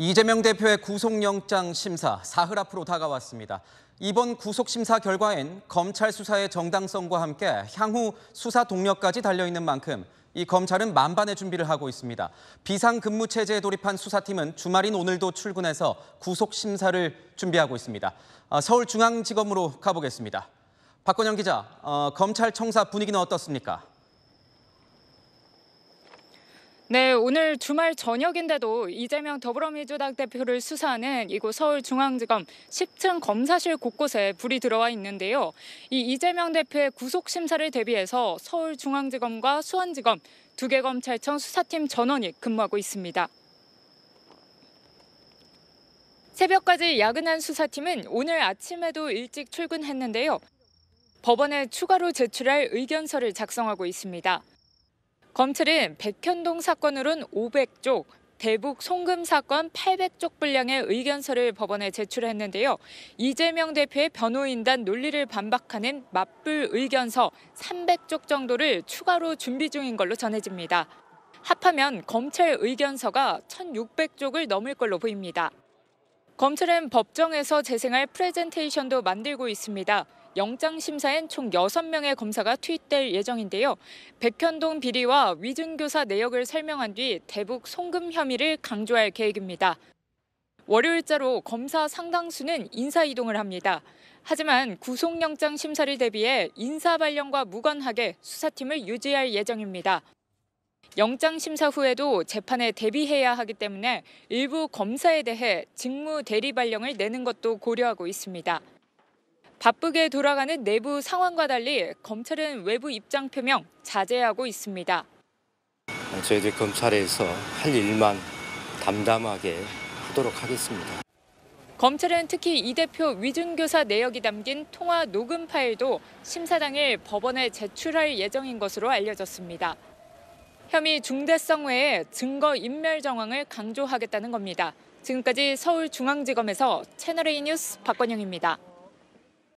이재명 대표의 구속영장 심사 사흘 앞으로 다가왔습니다. 이번 구속심사 결과엔 검찰 수사의 정당성과 함께 향후 수사 동력까지 달려있는 만큼 이 검찰은 만반의 준비를 하고 있습니다. 비상근무체제에 돌입한 수사팀은 주말인 오늘도 출근해서 구속심사를 준비하고 있습니다. 어, 서울중앙지검으로 가보겠습니다. 박건영 기자, 어, 검찰 청사 분위기는 어떻습니까? 네, 오늘 주말 저녁인데도 이재명 더불어민주당 대표를 수사하는 이곳 서울중앙지검 10층 검사실 곳곳에 불이 들어와 있는데요. 이 이재명 대표의 구속 심사를 대비해서 서울중앙지검과 수원지검 두 개 검찰청 수사팀 전원이 근무하고 있습니다. 새벽까지 야근한 수사팀은 오늘 아침에도 일찍 출근했는데요. 법원에 추가로 제출할 의견서를 작성하고 있습니다. 검찰은 백현동 사건으론 500쪽, 대북 송금 사건 800쪽 분량의 의견서를 법원에 제출했는데요. 이재명 대표의 변호인단 논리를 반박하는 맞불 의견서 300쪽 정도를 추가로 준비 중인 걸로 전해집니다. 합하면 검찰 의견서가 1,600쪽을 넘을 걸로 보입니다. 검찰은 법정에서 재생할 프레젠테이션도 만들고 있습니다. 영장심사엔 총 6명의 검사가 투입될 예정인데요. 백현동 비리와 위증교사 내역을 설명한 뒤 대북 송금 혐의를 강조할 계획입니다. 월요일자로 검사 상당수는 인사이동을 합니다. 하지만 구속영장 심사를 대비해 인사 발령과 무관하게 수사팀을 유지할 예정입니다. 영장 심사 후에도 재판에 대비해야 하기 때문에 일부 검사에 대해 직무 대리 발령을 내는 것도 고려하고 있습니다. 바쁘게 돌아가는 내부 상황과 달리 검찰은 외부 입장 표명 자제하고 있습니다. 저희들 검찰에서 할 일만 담담하게 하도록 하겠습니다. 검찰은 특히 이 대표 위증교사 내역이 담긴 통화 녹음 파일도 심사 당일 법원에 제출할 예정인 것으로 알려졌습니다. 혐의 중대성 외에 증거 인멸 정황을 강조하겠다는 겁니다. 지금까지 서울중앙지검에서 채널A 뉴스 박건영입니다.